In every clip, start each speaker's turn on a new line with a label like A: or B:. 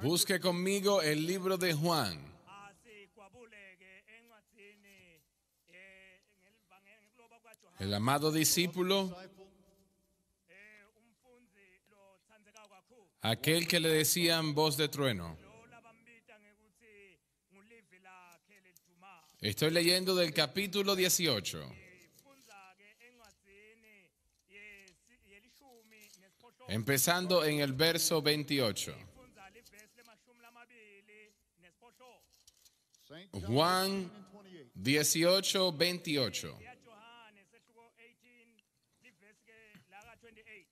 A: Busque conmigo el libro de Juan. El amado discípulo, aquel que le decían voz de trueno. Estoy leyendo del capítulo 18. Empezando en el verso 28. Juan 18, 28.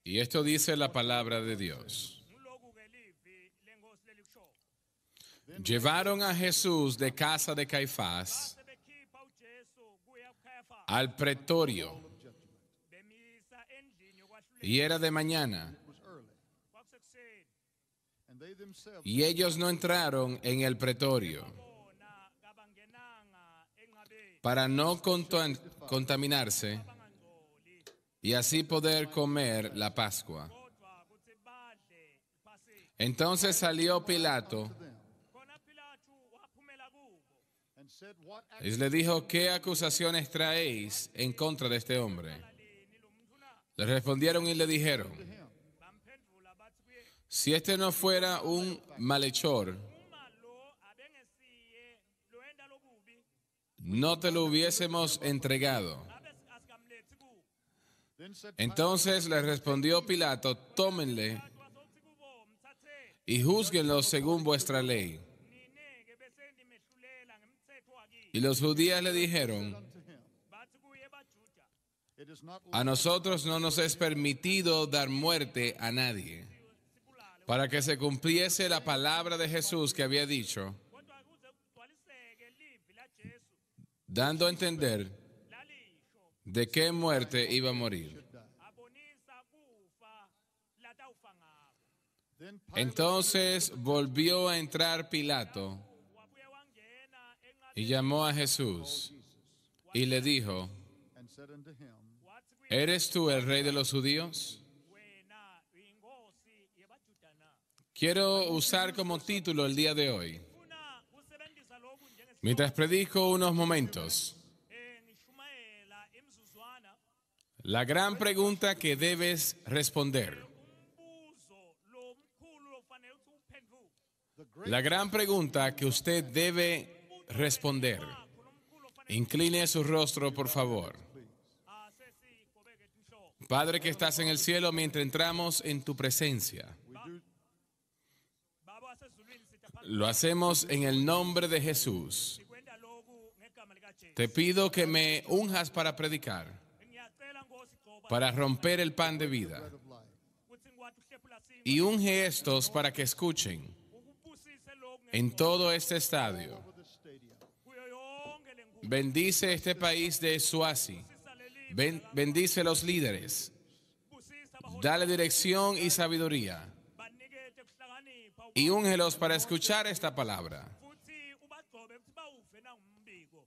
A: Y esto dice la palabra de Dios. Llevaron a Jesús de casa de Caifás al pretorio. Y era de mañana. Y ellos no entraron en el pretorio para no contaminarse y así poder comer la Pascua. Entonces salió Pilato y le dijo, ¿qué acusaciones traéis en contra de este hombre? Le respondieron y le dijeron, si este no fuera un malhechor, no te lo hubiésemos entregado. Entonces le respondió Pilato, tómenle y juzguenlo según vuestra ley. Y los judíos le dijeron, a nosotros no nos es permitido dar muerte a nadie, para que se cumpliese la palabra de Jesús que había dicho, dando a entender de qué muerte iba a morir. Entonces volvió a entrar Pilato y llamó a Jesús y le dijo, ¿eres tú el rey de los judíos? Quiero usar como título el día de hoy Mientras predijo unos momentos, la gran pregunta que debes responder, la gran pregunta que usted debe responder, incline su rostro, por favor. Padre que estás en el cielo, mientras entramos en tu presencia. Lo hacemos en el nombre de Jesús. Te pido que me unjas para predicar, para romper el pan de vida. Y unge estos para que escuchen en todo este estadio. Bendice este país de Suazi. bendice los líderes. Dale dirección y sabiduría y úngelos para escuchar esta palabra.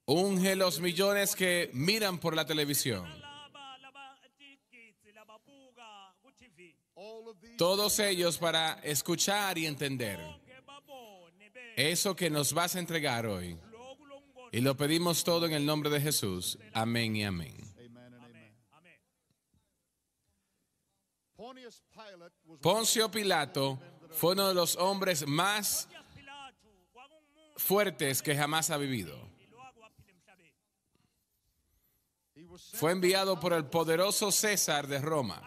A: Úngelos millones que miran por la televisión. Todos ellos para escuchar y entender eso que nos vas a entregar hoy. Y lo pedimos todo en el nombre de Jesús. Amén y amén. Poncio Pilato fue uno de los hombres más fuertes que jamás ha vivido. Fue enviado por el poderoso César de Roma.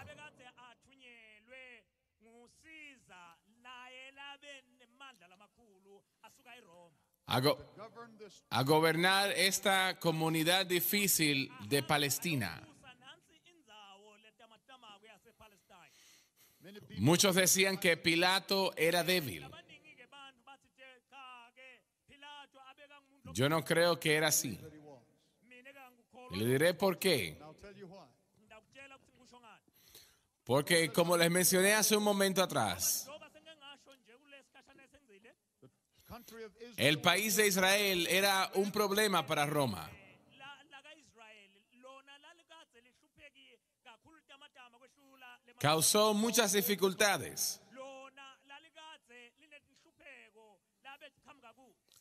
A: A, gobernar esta comunidad difícil de Palestina. Muchos decían que Pilato era débil. Yo no creo que era así. le diré por qué. Porque como les mencioné hace un momento atrás, el país de Israel era un problema para Roma. causó muchas dificultades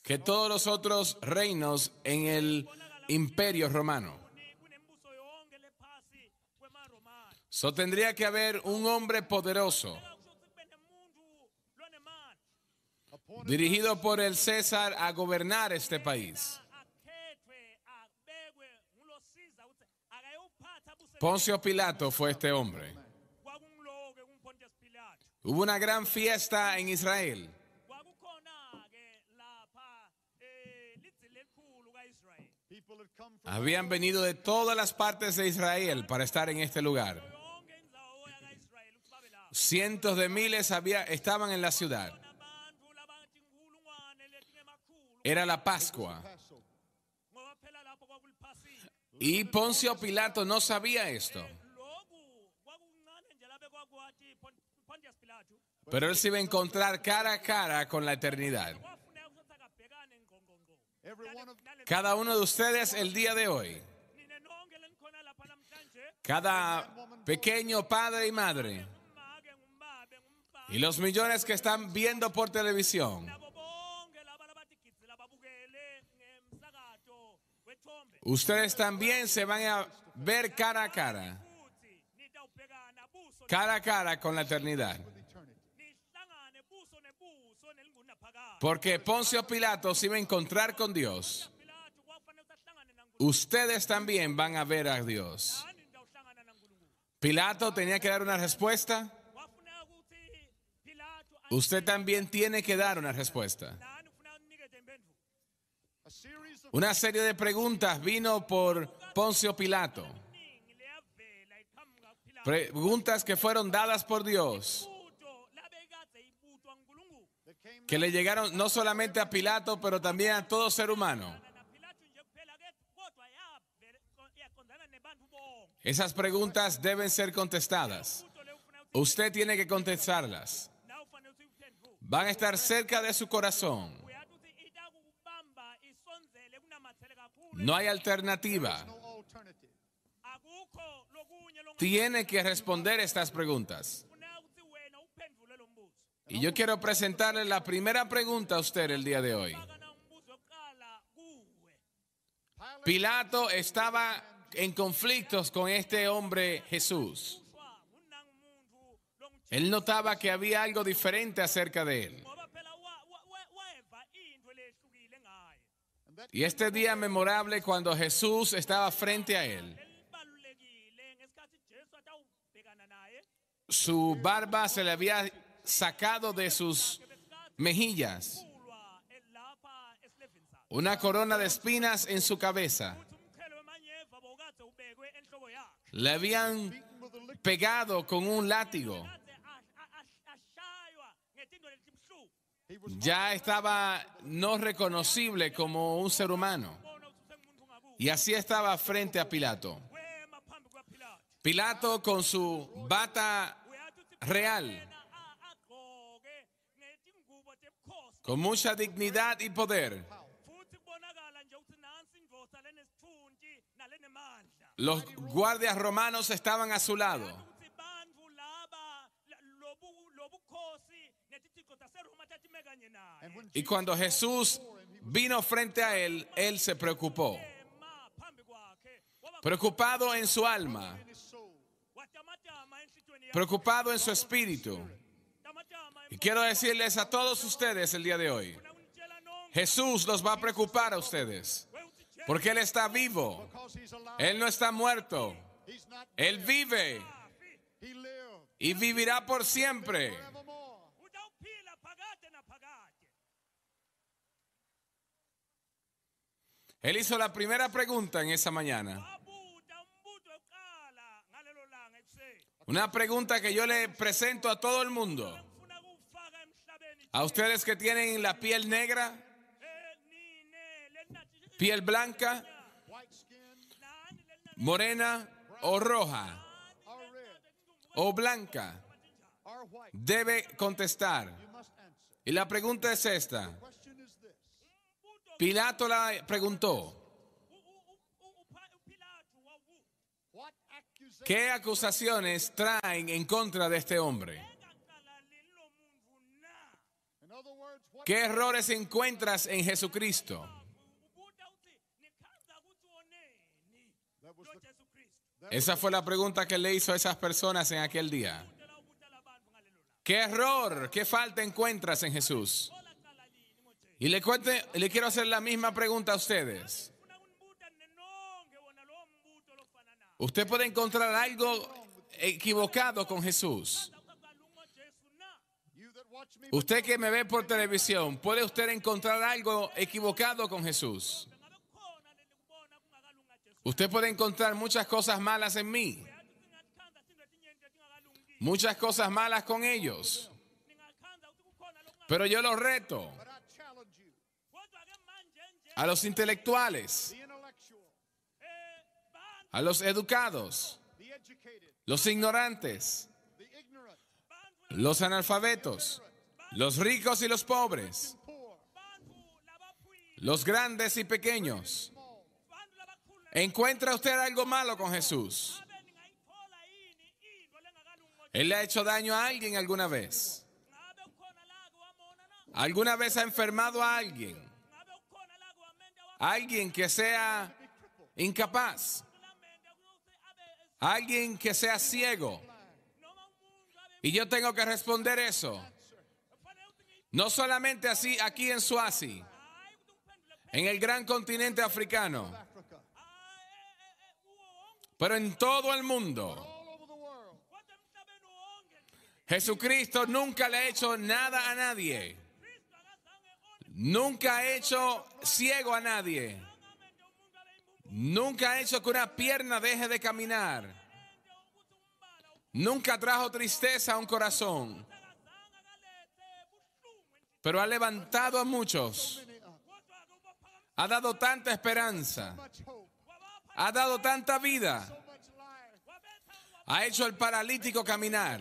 A: que todos los otros reinos en el imperio romano. So tendría que haber un hombre poderoso dirigido por el César a gobernar este país. Poncio Pilato fue este hombre. Hubo una gran fiesta en Israel. Habían venido de todas las partes de Israel para estar en este lugar. Cientos de miles estaban en la ciudad. Era la Pascua. Y Poncio Pilato no sabía esto. Pero él se va a encontrar cara a cara con la eternidad. Cada uno de ustedes el día de hoy, cada pequeño padre y madre, y los millones que están viendo por televisión, ustedes también se van a ver cara a cara, cara a cara con la eternidad. Porque Poncio Pilato se iba a encontrar con Dios. Ustedes también van a ver a Dios. Pilato tenía que dar una respuesta. Usted también tiene que dar una respuesta. Una serie de preguntas vino por Poncio Pilato. Preguntas que fueron dadas por Dios que le llegaron no solamente a Pilato, pero también a todo ser humano. Esas preguntas deben ser contestadas. Usted tiene que contestarlas. Van a estar cerca de su corazón. No hay alternativa. Tiene que responder estas preguntas. Y yo quiero presentarle la primera pregunta a usted el día de hoy. Pilato estaba en conflictos con este hombre Jesús. Él notaba que había algo diferente acerca de él. Y este día memorable cuando Jesús estaba frente a él, su barba se le había sacado de sus mejillas, una corona de espinas en su cabeza. Le habían pegado con un látigo. Ya estaba no reconocible como un ser humano. Y así estaba frente a Pilato. Pilato con su bata real con mucha dignidad y poder. Los guardias romanos estaban a su lado. Y cuando Jesús vino frente a él, él se preocupó. Preocupado en su alma. Preocupado en su espíritu. Y quiero decirles a todos ustedes el día de hoy, Jesús los va a preocupar a ustedes, porque Él está vivo, Él no está muerto, Él vive y vivirá por siempre. Él hizo la primera pregunta en esa mañana. Una pregunta que yo le presento a todo el mundo. A ustedes que tienen la piel negra, piel blanca, morena o roja o blanca, debe contestar. Y la pregunta es esta. Pilato la preguntó. ¿Qué acusaciones traen en contra de este hombre? ¿Qué errores encuentras en Jesucristo? Esa fue la pregunta que le hizo a esas personas en aquel día. ¿Qué error, qué falta encuentras en Jesús? Y le, le quiero hacer la misma pregunta a ustedes. Usted puede encontrar algo equivocado con Jesús. Usted que me ve por televisión, ¿puede usted encontrar algo equivocado con Jesús? Usted puede encontrar muchas cosas malas en mí, muchas cosas malas con ellos, pero yo los reto a los intelectuales, a los educados, los ignorantes, los analfabetos, los ricos y los pobres, los grandes y pequeños. ¿Encuentra usted algo malo con Jesús? ¿Él le ha hecho daño a alguien alguna vez? ¿Alguna vez ha enfermado a alguien? Alguien que sea incapaz. Alguien que sea ciego. Y yo tengo que responder eso. No solamente así aquí en Suazi, en el gran continente africano, pero en todo el mundo. Jesucristo nunca le ha hecho nada a nadie. Nunca ha hecho ciego a nadie. Nunca ha hecho que una pierna deje de caminar. Nunca trajo tristeza a un corazón pero ha levantado a muchos. Ha dado tanta esperanza. Ha dado tanta vida. Ha hecho al paralítico caminar.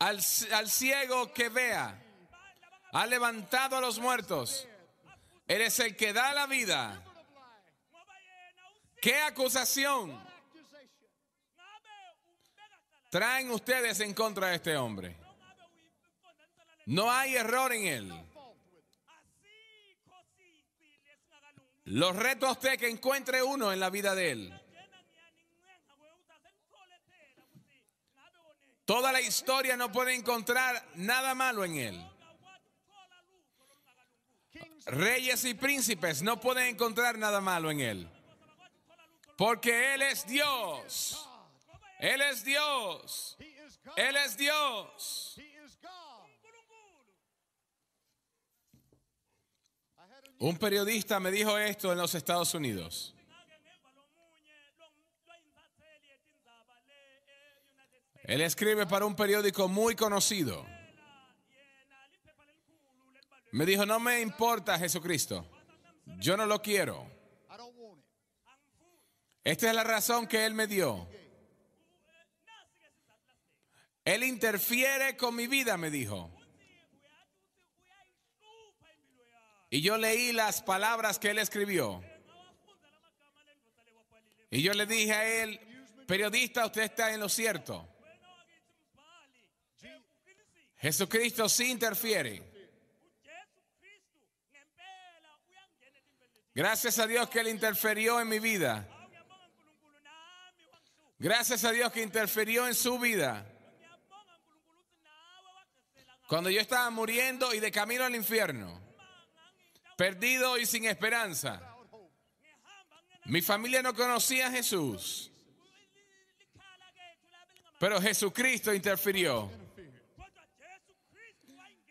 A: Al, ciego que vea. Ha levantado a los muertos. eres el que da la vida. ¿Qué acusación traen ustedes en contra de este hombre? No hay error en él. Los retos a que encuentre uno en la vida de él. Toda la historia no puede encontrar nada malo en él. Reyes y príncipes no pueden encontrar nada malo en él. Porque Él es Dios. Él es Dios. Él es Dios. Un periodista me dijo esto en los Estados Unidos. Él escribe para un periódico muy conocido. Me dijo, no me importa Jesucristo. Yo no lo quiero. Esta es la razón que él me dio. Él interfiere con mi vida, me dijo. Y yo leí las palabras que él escribió. Y yo le dije a él, periodista, usted está en lo cierto. Jesucristo sí interfiere. Gracias a Dios que Él interfirió en mi vida. Gracias a Dios que interfirió en su vida. Cuando yo estaba muriendo y de camino al infierno perdido y sin esperanza. Mi familia no conocía a Jesús, pero Jesucristo interfirió.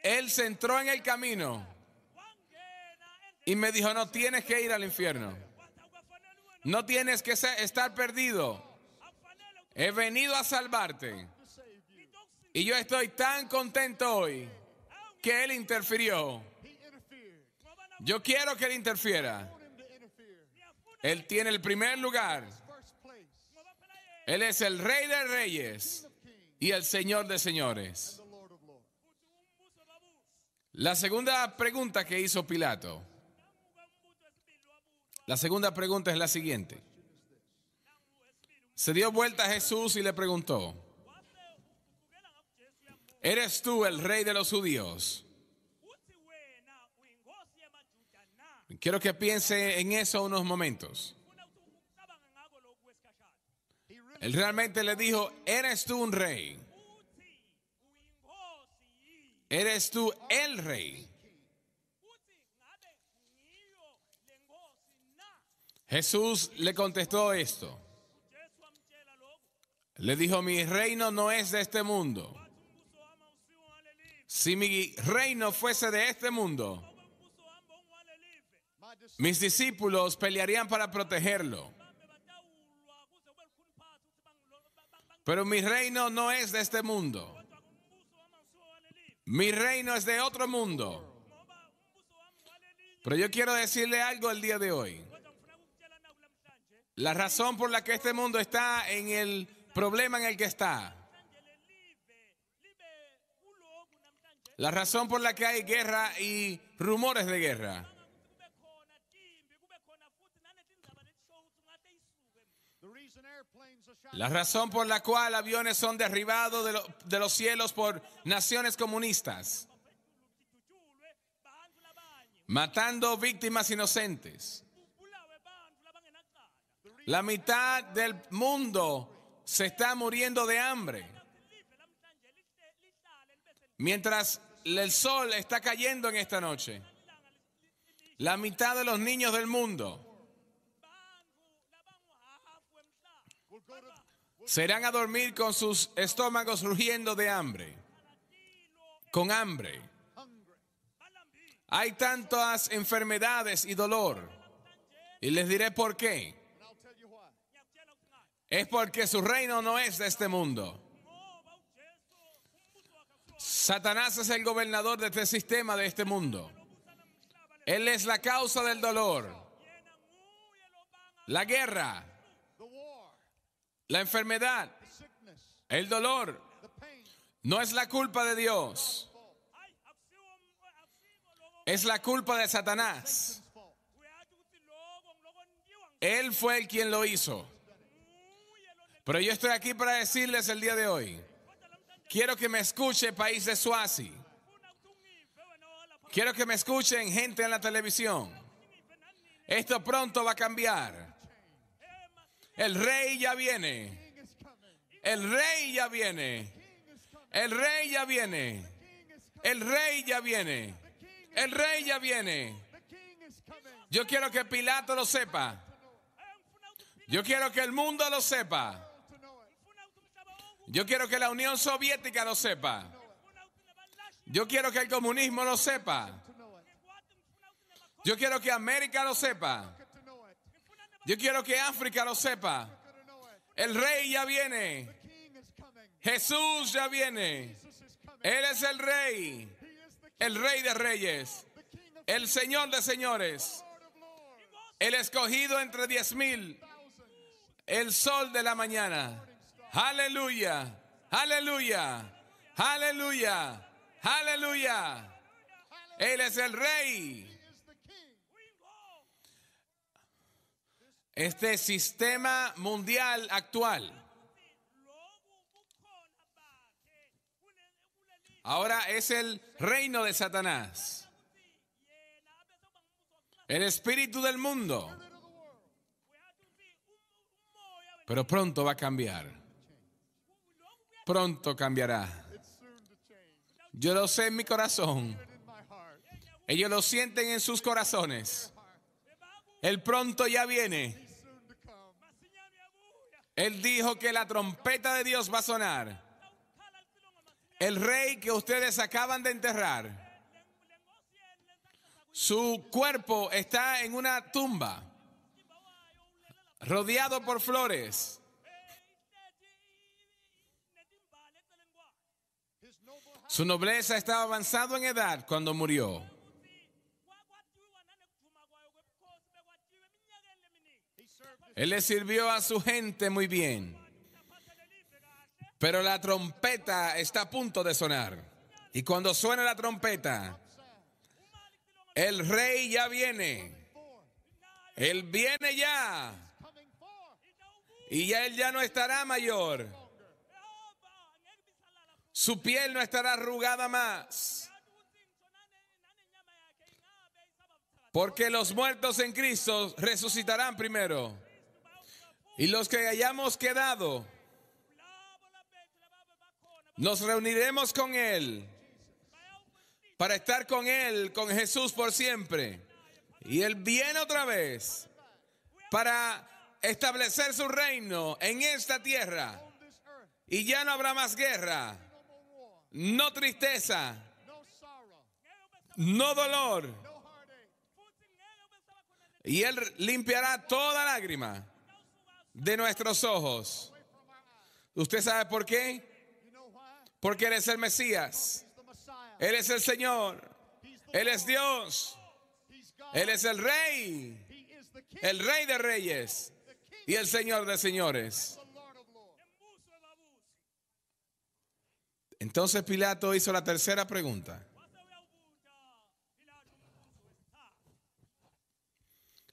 A: Él se entró en el camino y me dijo, no tienes que ir al infierno, no tienes que estar perdido, he venido a salvarte. Y yo estoy tan contento hoy que Él interfirió yo quiero que él interfiera. Él tiene el primer lugar. Él es el rey de reyes y el señor de señores. La segunda pregunta que hizo Pilato. La segunda pregunta es la siguiente. Se dio vuelta a Jesús y le preguntó, ¿eres tú el rey de los judíos? Quiero que piense en eso unos momentos. Él realmente le dijo, ¿eres tú un rey? ¿Eres tú el rey? Jesús le contestó esto. Le dijo, mi reino no es de este mundo. Si mi reino fuese de este mundo, mis discípulos pelearían para protegerlo. Pero mi reino no es de este mundo. Mi reino es de otro mundo. Pero yo quiero decirle algo el día de hoy. La razón por la que este mundo está en el problema en el que está. La razón por la que hay guerra y rumores de guerra La razón por la cual aviones son derribados de, los cielos por naciones comunistas, matando víctimas inocentes. La mitad del mundo se está muriendo de hambre. Mientras el sol está cayendo en esta noche, la mitad de los niños del mundo Serán a dormir con sus estómagos rugiendo de hambre. Con hambre. Hay tantas enfermedades y dolor. Y les diré por qué. Es porque su reino no es de este mundo. Satanás es el gobernador de este sistema, de este mundo. Él es la causa del dolor. La guerra, la enfermedad, el dolor, no es la culpa de Dios. Es la culpa de Satanás. Él fue el quien lo hizo. Pero yo estoy aquí para decirles el día de hoy. Quiero que me escuche país de Suazi. Quiero que me escuchen gente en la televisión. Esto pronto va a cambiar. El rey ya viene. El rey ya viene. El rey ya viene. El rey ya viene. El rey ya viene. Yo quiero que Pilato lo sepa. Yo quiero que el mundo lo sepa. Yo quiero que la Unión Soviética lo sepa. Yo quiero que el comunismo lo sepa. Yo quiero que América lo sepa. Yo quiero que África lo sepa. El rey ya viene. Jesús ya viene. Él es el rey. El rey de reyes. El señor de señores. El escogido entre diez mil. El sol de la mañana. Aleluya. Aleluya. Aleluya. Aleluya. Él es el rey. este sistema mundial actual. Ahora es el reino de Satanás, el espíritu del mundo. Pero pronto va a cambiar. Pronto cambiará. Yo lo sé en mi corazón. Ellos lo sienten en sus corazones. El pronto ya viene. Él dijo que la trompeta de Dios va a sonar. El rey que ustedes acaban de enterrar, su cuerpo está en una tumba, rodeado por flores. Su nobleza estaba avanzado en edad cuando murió. Él le sirvió a su gente muy bien. Pero la trompeta está a punto de sonar. Y cuando suena la trompeta, el rey ya viene. Él viene ya. Y ya él ya no estará mayor. Su piel no estará arrugada más. Porque los muertos en Cristo resucitarán primero. Y los que hayamos quedado, nos reuniremos con Él para estar con Él, con Jesús por siempre. Y Él viene otra vez para establecer su reino en esta tierra. Y ya no habrá más guerra, no tristeza, no dolor. Y Él limpiará toda lágrima de nuestros ojos. ¿Usted sabe por qué? Porque Él es el Mesías. Él es el Señor. Él es Dios. Él es el Rey. El Rey de Reyes. Y el Señor de Señores. Entonces Pilato hizo la tercera pregunta.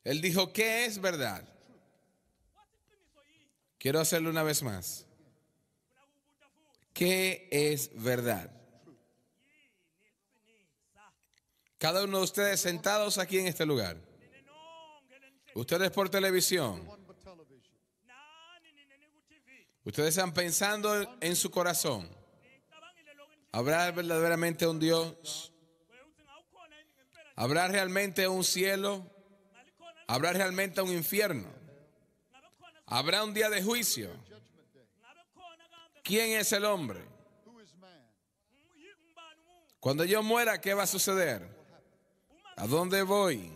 A: Él dijo, ¿qué es verdad? Quiero hacerlo una vez más. ¿Qué es verdad? Cada uno de ustedes sentados aquí en este lugar. Ustedes por televisión. Ustedes están pensando en su corazón. ¿Habrá verdaderamente un Dios? ¿Habrá realmente un cielo? ¿Habrá realmente un infierno? Habrá un día de juicio. ¿Quién es el hombre? Cuando yo muera, ¿qué va a suceder? ¿A dónde voy?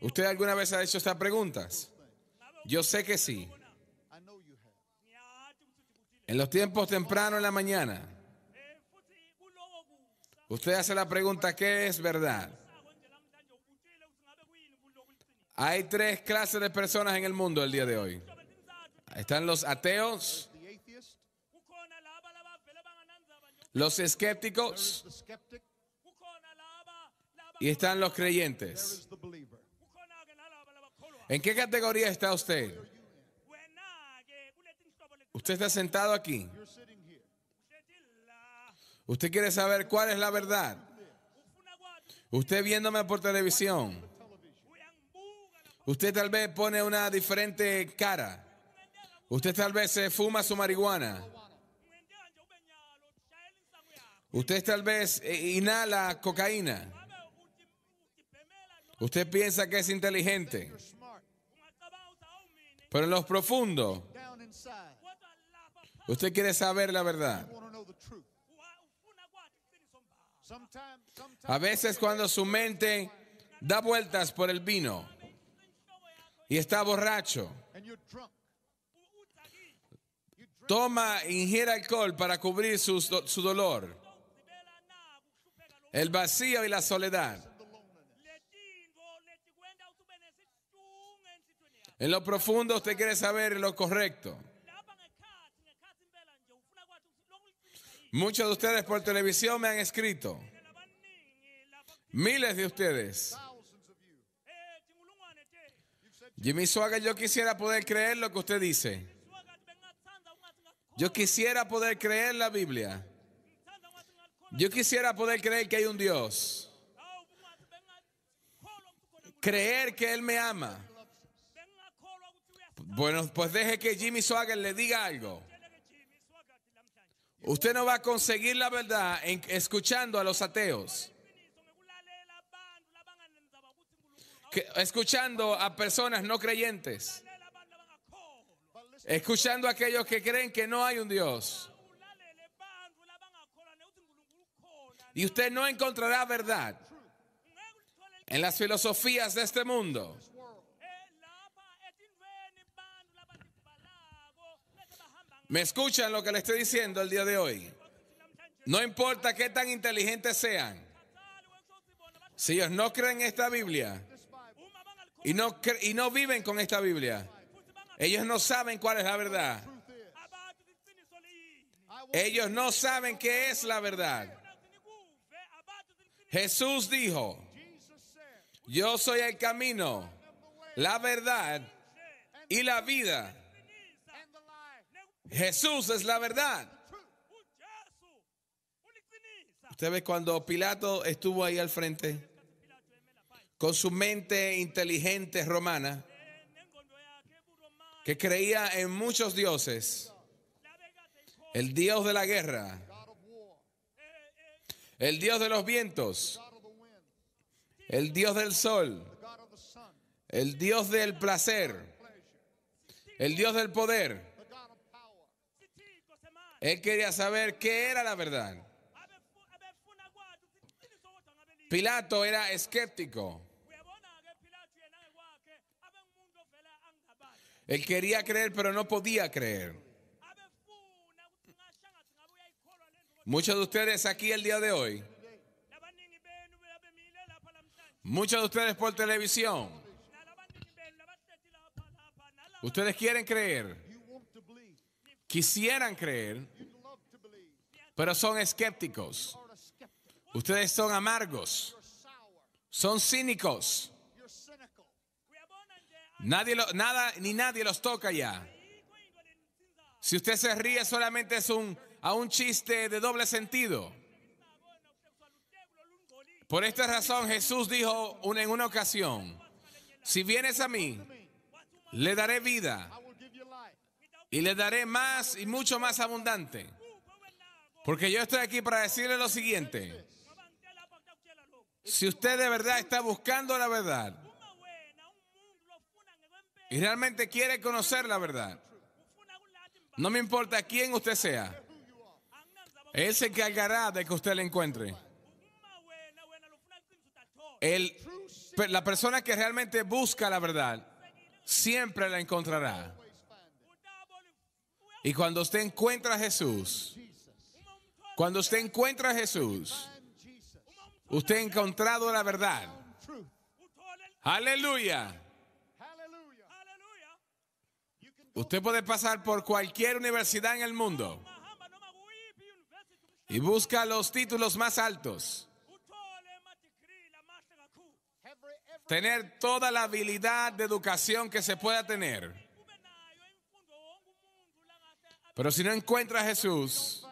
A: ¿Usted alguna vez ha hecho estas preguntas? Yo sé que sí. En los tiempos temprano en la mañana, usted hace la pregunta, ¿qué es verdad? Hay tres clases de personas en el mundo el día de hoy. Están los ateos, los escépticos y están los creyentes. ¿En qué categoría está usted? Usted está sentado aquí. Usted quiere saber cuál es la verdad. Usted viéndome por televisión. Usted tal vez pone una diferente cara. Usted tal vez fuma su marihuana. Usted tal vez eh, inhala cocaína. Usted piensa que es inteligente. Pero en lo profundo, usted quiere saber la verdad. A veces cuando su mente da vueltas por el vino, y está borracho, toma, ingiere alcohol para cubrir su, su dolor, el vacío y la soledad. En lo profundo usted quiere saber lo correcto. Muchos de ustedes por televisión me han escrito. Miles de ustedes. Jimmy Swaggart, yo quisiera poder creer lo que usted dice. Yo quisiera poder creer la Biblia. Yo quisiera poder creer que hay un Dios. Creer que Él me ama. Bueno, pues deje que Jimmy Swaggart le diga algo. Usted no va a conseguir la verdad escuchando a los ateos. escuchando a personas no creyentes, escuchando a aquellos que creen que no hay un Dios. Y usted no encontrará verdad en las filosofías de este mundo. ¿Me escuchan lo que le estoy diciendo el día de hoy? No importa qué tan inteligentes sean, si ellos no creen esta Biblia, y no, y no viven con esta Biblia. Ellos no saben cuál es la verdad. Ellos no saben qué es la verdad. Jesús dijo, yo soy el camino, la verdad y la vida. Jesús es la verdad. Usted ve cuando Pilato estuvo ahí al frente con su mente inteligente romana, que creía en muchos dioses, el dios de la guerra, el dios de los vientos, el dios del sol, el dios del placer, el dios del poder. Él quería saber qué era la verdad. Pilato era escéptico. Él quería creer, pero no podía creer. Muchos de ustedes aquí el día de hoy, muchos de ustedes por televisión, ustedes quieren creer, quisieran creer, pero son escépticos. Ustedes son amargos. Son cínicos. Nadie nada ni nadie los toca ya. Si usted se ríe solamente es un, a un chiste de doble sentido. Por esta razón Jesús dijo en una ocasión, si vienes a mí, le daré vida y le daré más y mucho más abundante. Porque yo estoy aquí para decirle lo siguiente. Si usted de verdad está buscando la verdad y realmente quiere conocer la verdad, no me importa quién usted sea, Él se encargará de que usted la encuentre. la persona que realmente busca la verdad siempre la encontrará. Y cuando usted encuentra a Jesús, cuando usted encuentra a Jesús, Usted ha encontrado la verdad. Aleluya. Usted puede pasar por cualquier universidad en el mundo y busca los títulos más altos. Tener toda la habilidad de educación que se pueda tener. Pero si no encuentra a Jesús,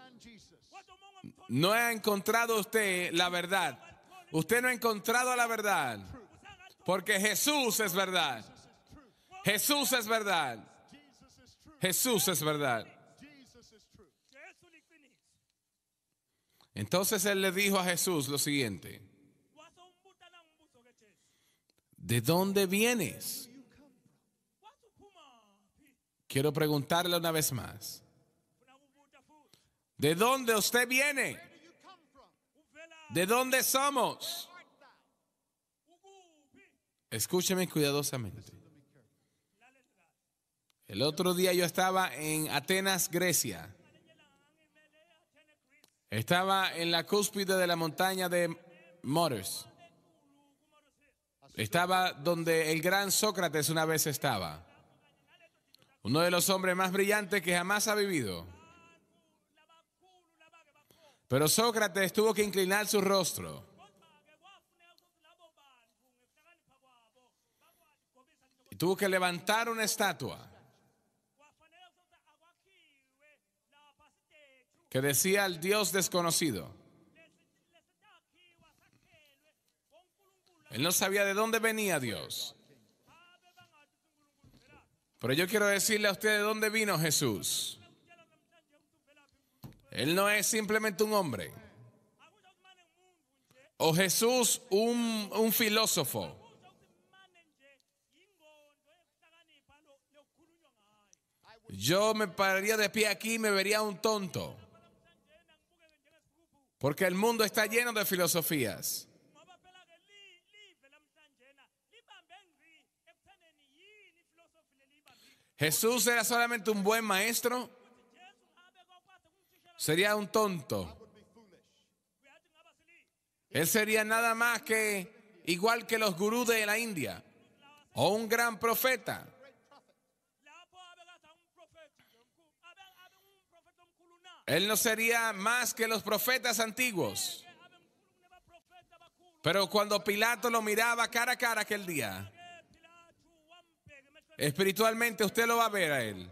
A: no ha encontrado usted la verdad. Usted no ha encontrado la verdad. Porque Jesús es verdad. Jesús es verdad. Jesús es verdad. Entonces él le dijo a Jesús lo siguiente. ¿De dónde vienes? Quiero preguntarle una vez más. ¿De dónde usted viene? ¿De dónde somos? Escúcheme cuidadosamente. El otro día yo estaba en Atenas, Grecia. Estaba en la cúspide de la montaña de Mores. Estaba donde el gran Sócrates una vez estaba. Uno de los hombres más brillantes que jamás ha vivido. Pero Sócrates tuvo que inclinar su rostro. Y tuvo que levantar una estatua que decía al Dios desconocido. Él no sabía de dónde venía Dios. Pero yo quiero decirle a usted de dónde vino Jesús. Él no es simplemente un hombre. O Jesús un, filósofo. Yo me pararía de pie aquí y me vería un tonto. Porque el mundo está lleno de filosofías. Jesús era solamente un buen maestro sería un tonto. Él sería nada más que igual que los gurús de la India o un gran profeta. Él no sería más que los profetas antiguos. Pero cuando Pilato lo miraba cara a cara aquel día, espiritualmente usted lo va a ver a él.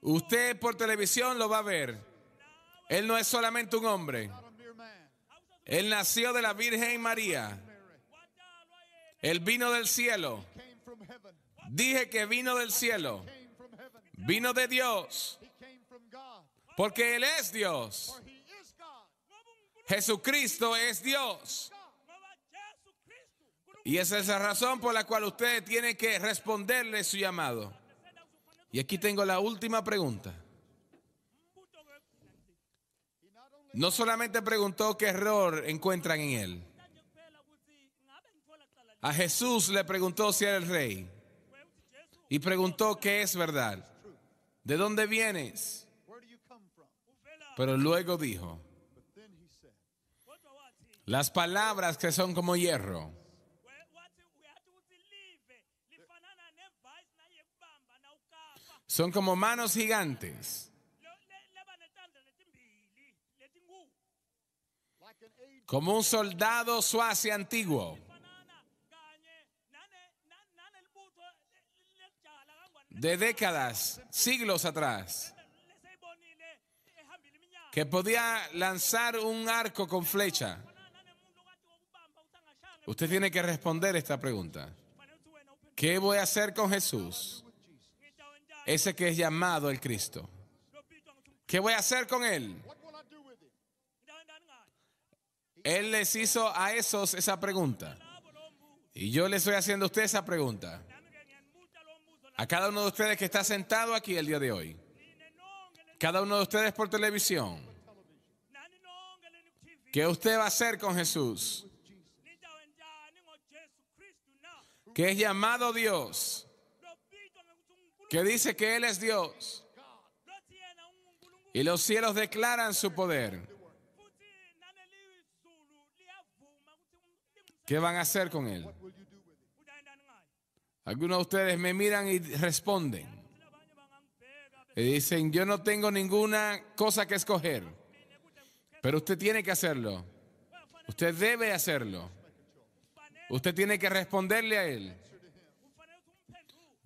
A: Usted por televisión lo va a ver. Él no es solamente un hombre. Él nació de la Virgen María. Él vino del cielo. Dije que vino del cielo. Vino de Dios. Porque Él es Dios. Jesucristo es Dios. Y esa es la razón por la cual usted tiene que responderle su llamado. Y aquí tengo la última pregunta. No solamente preguntó qué error encuentran en él. A Jesús le preguntó si era el rey. Y preguntó qué es verdad. ¿De dónde vienes? Pero luego dijo, las palabras que son como hierro Son como manos gigantes. Como un soldado suazi antiguo. De décadas, siglos atrás. Que podía lanzar un arco con flecha. Usted tiene que responder esta pregunta. ¿Qué voy a hacer con Jesús? ese que es llamado el Cristo. ¿Qué voy a hacer con él? Él les hizo a esos esa pregunta. Y yo le estoy haciendo a usted esa pregunta. A cada uno de ustedes que está sentado aquí el día de hoy. Cada uno de ustedes por televisión. ¿Qué usted va a hacer con Jesús? Que es llamado Dios que dice que Él es Dios y los cielos declaran su poder. ¿Qué van a hacer con Él? Algunos de ustedes me miran y responden. Y dicen, yo no tengo ninguna cosa que escoger, pero usted tiene que hacerlo. Usted debe hacerlo. Usted tiene que responderle a Él.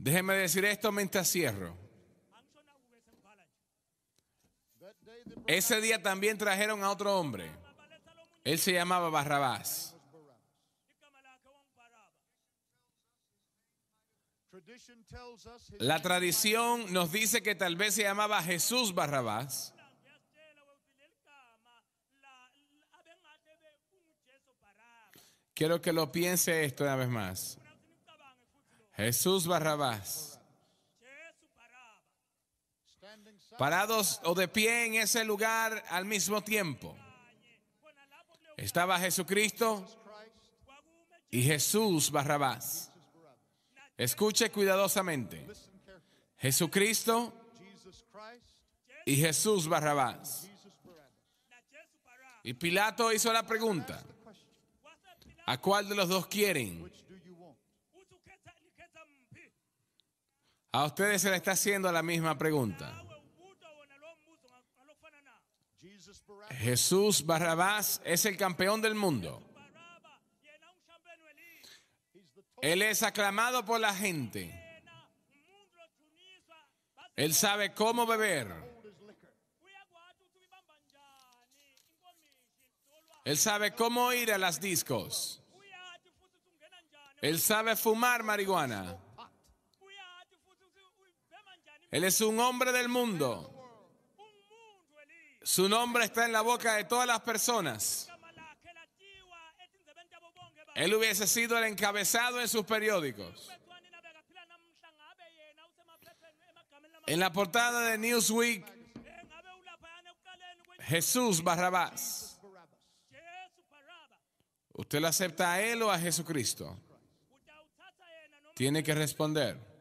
A: Déjeme decir esto mientras cierro. Ese día también trajeron a otro hombre. Él se llamaba Barrabás. La tradición nos dice que tal vez se llamaba Jesús Barrabás. Quiero que lo piense esto una vez más. Jesús Barrabás. Parados o de pie en ese lugar al mismo tiempo. Estaba Jesucristo y Jesús Barrabás. Escuche cuidadosamente. Jesucristo y Jesús Barrabás. Y Pilato hizo la pregunta, ¿a cuál de los dos quieren? A ustedes se le está haciendo la misma pregunta. Jesús Barrabás es el campeón del mundo. Él es aclamado por la gente. Él sabe cómo beber. Él sabe cómo ir a las discos. Él sabe fumar marihuana. Él es un hombre del mundo. Su nombre está en la boca de todas las personas. Él hubiese sido el encabezado en sus periódicos. En la portada de Newsweek, Jesús Barrabás. ¿Usted lo acepta a él o a Jesucristo? Tiene que responder.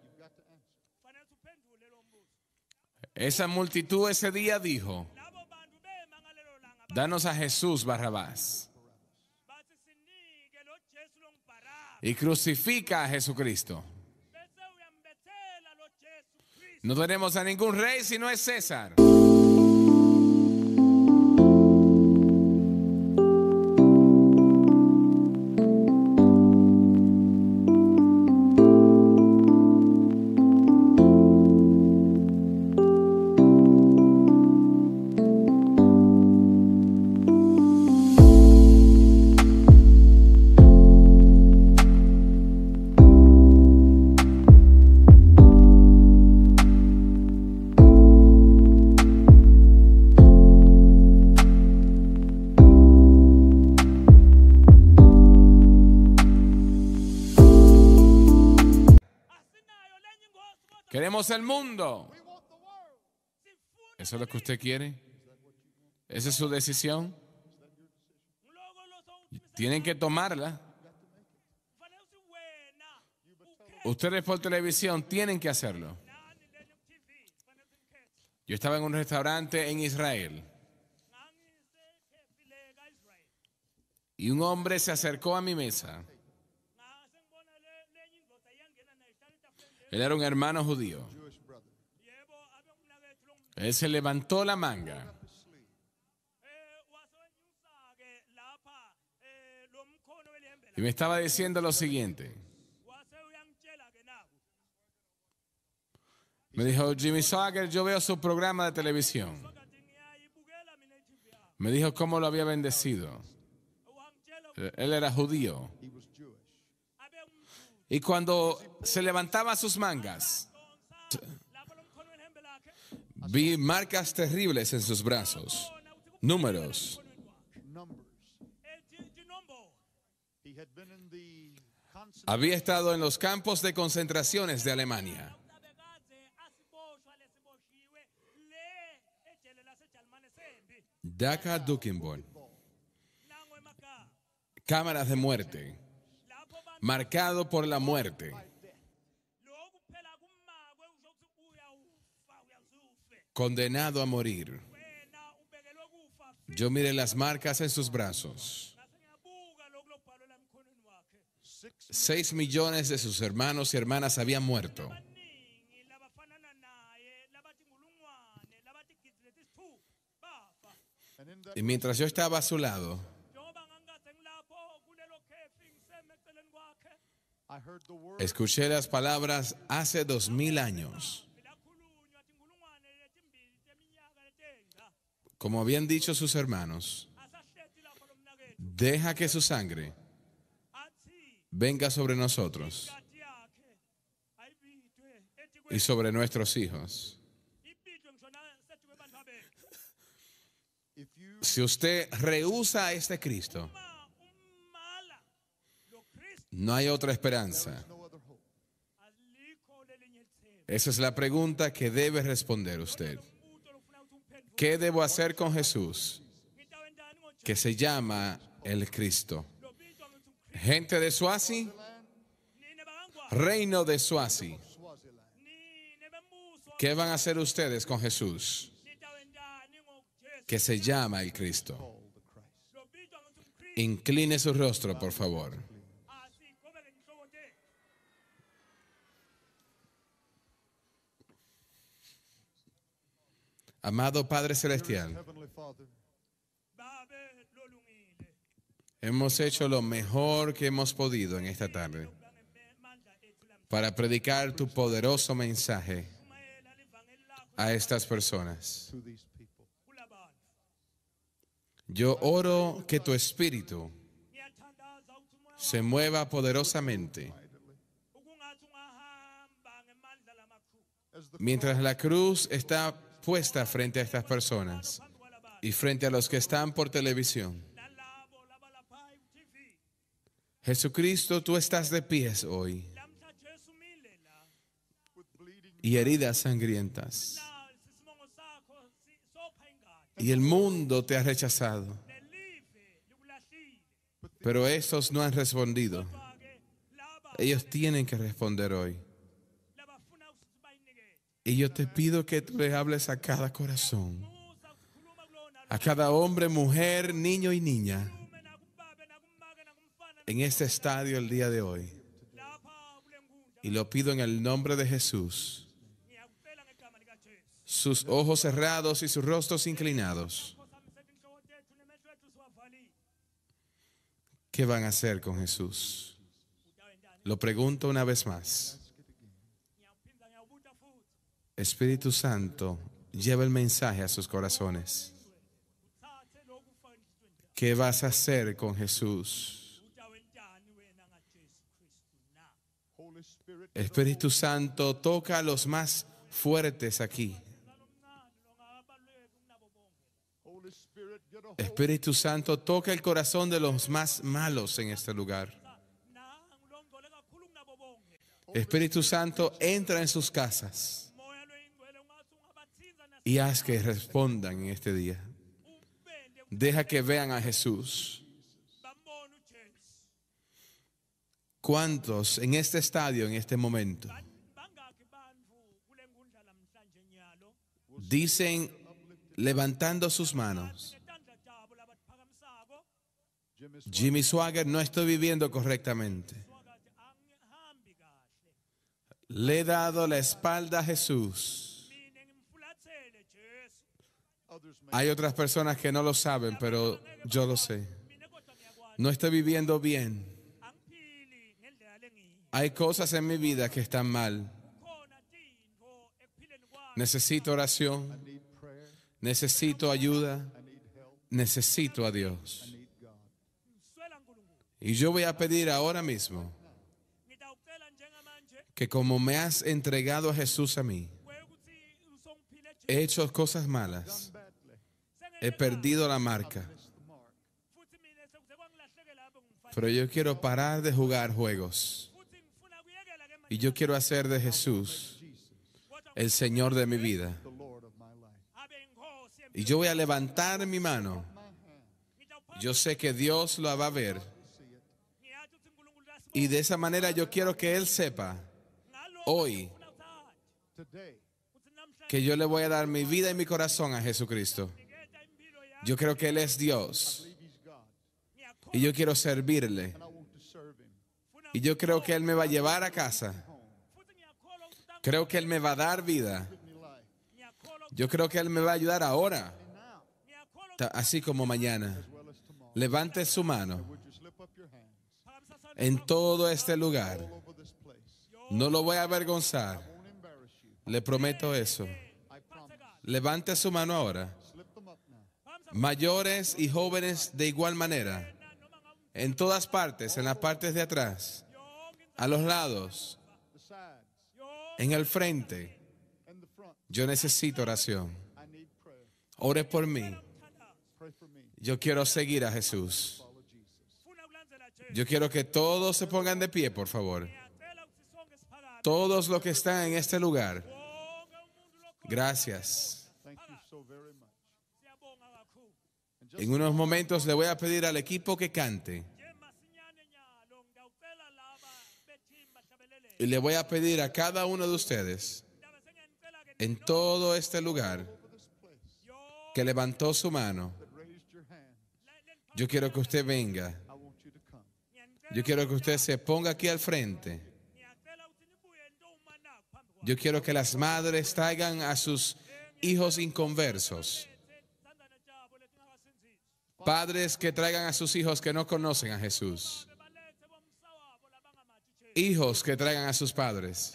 A: Esa multitud ese día dijo, danos a Jesús Barrabás. Y crucifica a Jesucristo. No tenemos a ningún rey si no es César. el mundo. ¿Eso es lo que usted quiere? ¿Esa es su decisión? Tienen que tomarla. Ustedes por televisión tienen que hacerlo. Yo estaba en un restaurante en Israel. Y un hombre se acercó a mi mesa. Él era un hermano judío. Él se levantó la manga. Y me estaba diciendo lo siguiente. Me dijo, Jimmy Sager, yo veo su programa de televisión. Me dijo cómo lo había bendecido. Él era judío. Y cuando se levantaba sus mangas, vi marcas terribles en sus brazos, números. Había estado en los campos de concentraciones de Alemania. Daka Dukinborn. Cámaras de muerte marcado por la muerte. Condenado a morir. Yo miré las marcas en sus brazos. Seis millones de sus hermanos y hermanas habían muerto. Y mientras yo estaba a su lado, Escuché las palabras hace dos mil años. Como habían dicho sus hermanos, deja que su sangre venga sobre nosotros y sobre nuestros hijos. Si usted rehúsa a este Cristo, no hay otra esperanza. Esa es la pregunta que debe responder usted. ¿Qué debo hacer con Jesús? Que se llama el Cristo. Gente de Suazi, reino de Suazi. ¿Qué van a hacer ustedes con Jesús? Que se llama el Cristo. Incline su rostro, por favor. Amado Padre Celestial, hemos hecho lo mejor que hemos podido en esta tarde para predicar tu poderoso mensaje a estas personas. Yo oro que tu espíritu se mueva poderosamente mientras la cruz está puesta frente a estas personas y frente a los que están por televisión. Jesucristo, tú estás de pies hoy y heridas sangrientas. Y el mundo te ha rechazado. Pero estos no han respondido. Ellos tienen que responder hoy. Y yo te pido que tú le hables a cada corazón, a cada hombre, mujer, niño y niña en este estadio el día de hoy. Y lo pido en el nombre de Jesús. Sus ojos cerrados y sus rostros inclinados. ¿Qué van a hacer con Jesús? Lo pregunto una vez más. Espíritu Santo, lleva el mensaje a sus corazones. ¿Qué vas a hacer con Jesús? Espíritu Santo, toca a los más fuertes aquí. Espíritu Santo, toca el corazón de los más malos en este lugar. Espíritu Santo, entra en sus casas y haz que respondan en este día. Deja que vean a Jesús. ¿Cuántos en este estadio, en este momento, dicen levantando sus manos, Jimmy Swagger no estoy viviendo correctamente? Le he dado la espalda a Jesús Hay otras personas que no lo saben, pero yo lo sé. No estoy viviendo bien. Hay cosas en mi vida que están mal. Necesito oración. Necesito ayuda. Necesito a Dios. Y yo voy a pedir ahora mismo que como me has entregado a Jesús a mí, he hecho cosas malas he perdido la marca. Pero yo quiero parar de jugar juegos. Y yo quiero hacer de Jesús el Señor de mi vida. Y yo voy a levantar mi mano. Yo sé que Dios lo va a ver. Y de esa manera yo quiero que Él sepa hoy que yo le voy a dar mi vida y mi corazón a Jesucristo. Yo creo que Él es Dios. Y yo quiero servirle. Y yo creo que Él me va a llevar a casa. Creo que Él me va a dar vida. Yo creo que Él me va a ayudar ahora, así como mañana. Levante su mano en todo este lugar. No lo voy a avergonzar. Le prometo eso. Levante su mano ahora mayores y jóvenes de igual manera, en todas partes, en las partes de atrás, a los lados, en el frente. Yo necesito oración. Ore por mí. Yo quiero seguir a Jesús. Yo quiero que todos se pongan de pie, por favor. Todos los que están en este lugar. Gracias. En unos momentos le voy a pedir al equipo que cante. Y le voy a pedir a cada uno de ustedes, en todo este lugar, que levantó su mano. Yo quiero que usted venga. Yo quiero que usted se ponga aquí al frente. Yo quiero que las madres traigan a sus hijos inconversos Padres que traigan a sus hijos que no conocen a Jesús. Hijos que traigan a sus padres.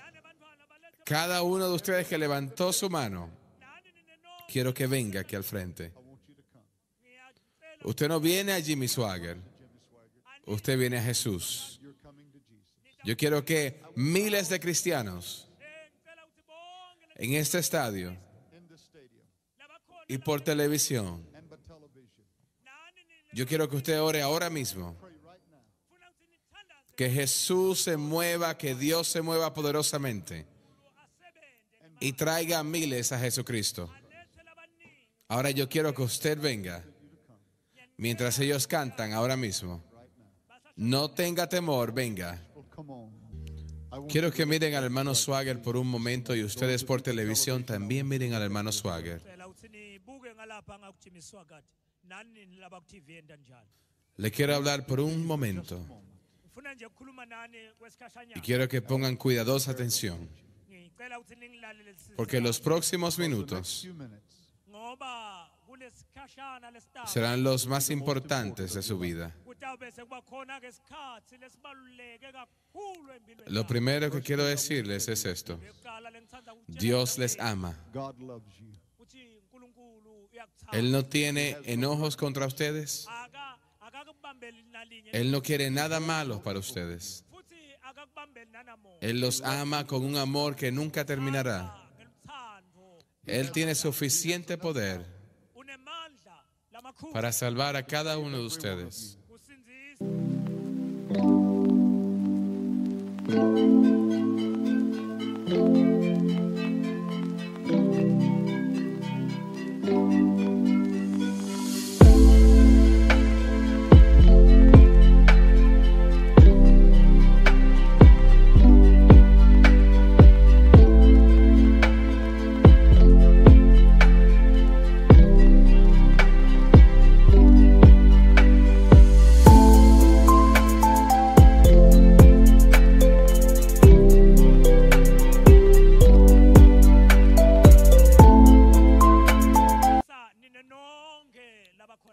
A: Cada uno de ustedes que levantó su mano, quiero que venga aquí al frente. Usted no viene a Jimmy Swagger. Usted viene a Jesús. Yo quiero que miles de cristianos en este estadio y por televisión yo quiero que usted ore ahora mismo. Que Jesús se mueva, que Dios se mueva poderosamente y traiga miles a Jesucristo. Ahora yo quiero que usted venga mientras ellos cantan ahora mismo. No tenga temor, venga. Quiero que miren al hermano Swagger por un momento y ustedes por televisión también miren al hermano Swagger. Le quiero hablar por un momento. Y quiero que pongan cuidadosa atención. Porque los próximos minutos serán los más importantes de su vida. Lo primero que quiero decirles es esto. Dios les ama. Él no tiene enojos contra ustedes. Él no quiere nada malo para ustedes. Él los ama con un amor que nunca terminará. Él tiene suficiente poder para salvar a cada uno de ustedes.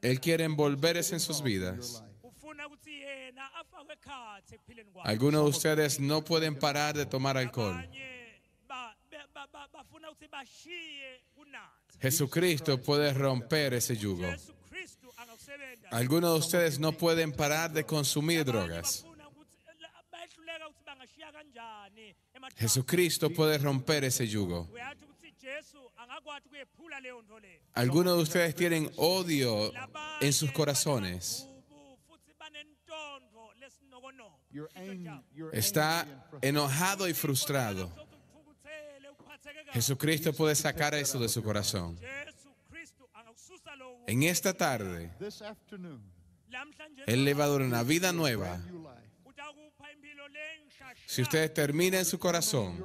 A: Él quiere envolverse en sus vidas. Algunos de ustedes no pueden parar de tomar alcohol. Jesucristo puede romper ese yugo. Algunos de ustedes no pueden parar de consumir drogas. Jesucristo puede romper ese yugo. Algunos de ustedes tienen odio en sus corazones. Está enojado y frustrado. Jesucristo puede sacar eso de su corazón. En esta tarde, Él le va a dar una vida nueva si ustedes terminan en su corazón,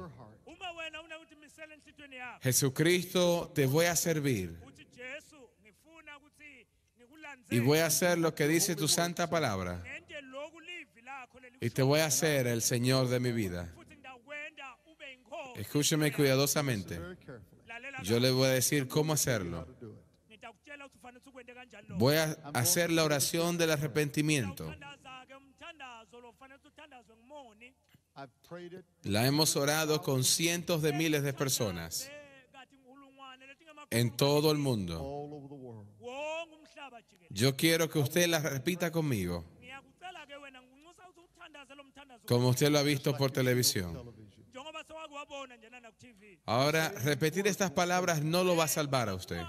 A: Jesucristo, te voy a servir y voy a hacer lo que dice tu santa palabra y te voy a hacer el Señor de mi vida. Escúcheme cuidadosamente. Yo le voy a decir cómo hacerlo. Voy a hacer la oración del arrepentimiento. La hemos orado con cientos de miles de personas en todo el mundo. Yo quiero que usted la repita conmigo, como usted lo ha visto por televisión. Ahora, repetir estas palabras no lo va a salvar a usted.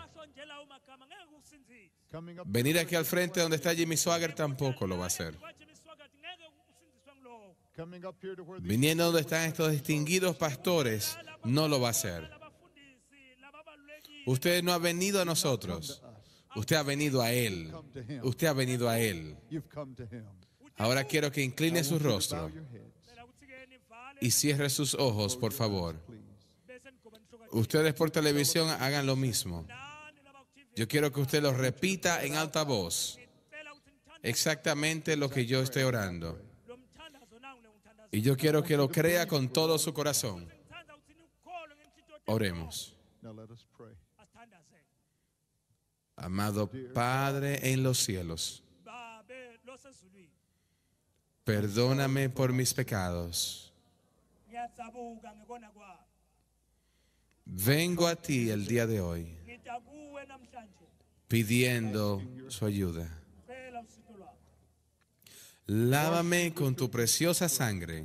A: Venir aquí al frente donde está Jimmy Swagger tampoco lo va a hacer. Viniendo donde están estos distinguidos pastores, no lo va a hacer. Usted no ha venido a nosotros. Usted ha venido a Él. Usted ha venido a Él. Ahora quiero que incline su rostro y cierre sus ojos, por favor. Ustedes por televisión hagan lo mismo. Yo quiero que usted lo repita en alta voz. Exactamente lo que yo estoy orando. Y yo quiero que lo crea con todo su corazón. Oremos. Amado Padre en los cielos, perdóname por mis pecados. Vengo a ti el día de hoy pidiendo su ayuda. Lávame con tu preciosa sangre.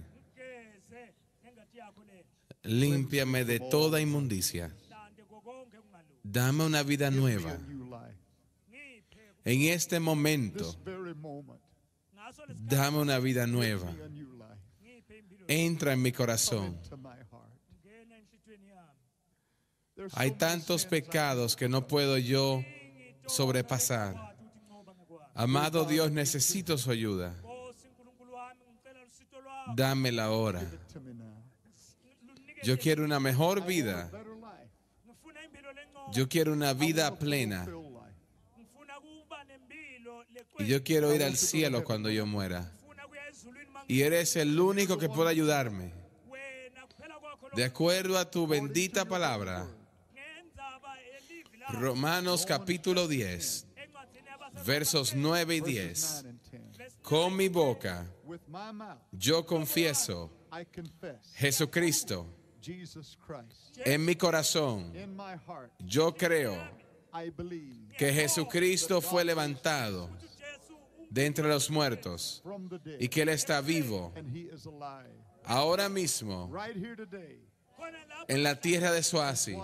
A: Límpiame de toda inmundicia. Dame una vida nueva. En este momento, dame una vida nueva. Entra en mi corazón. Hay tantos pecados que no puedo yo sobrepasar. Amado Dios, necesito su ayuda dame la hora Yo quiero una mejor vida. Yo quiero una vida plena. Y yo quiero ir al cielo cuando yo muera. Y eres el único que puede ayudarme. De acuerdo a tu bendita palabra. Romanos capítulo 10, versos 9 y 10. Con mi boca yo confieso Jesucristo en mi corazón. Yo creo que Jesucristo fue levantado de entre los muertos y que Él está vivo ahora mismo en la tierra de Suazi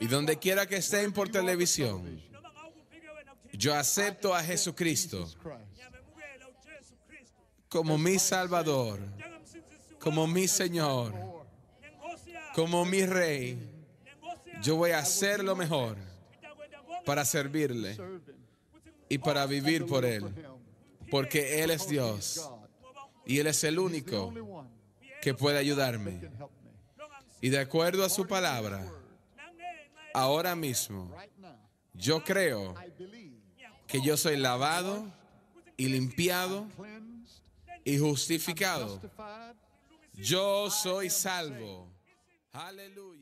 A: y donde quiera que estén por televisión. Yo acepto a Jesucristo como mi Salvador, como mi Señor, como mi Rey. Yo voy a hacer lo mejor para servirle y para vivir por Él, porque Él es Dios y Él es el único que puede ayudarme. Y de acuerdo a su palabra, ahora mismo, yo creo que yo soy lavado y limpiado y justificado. Yo soy salvo. Aleluya.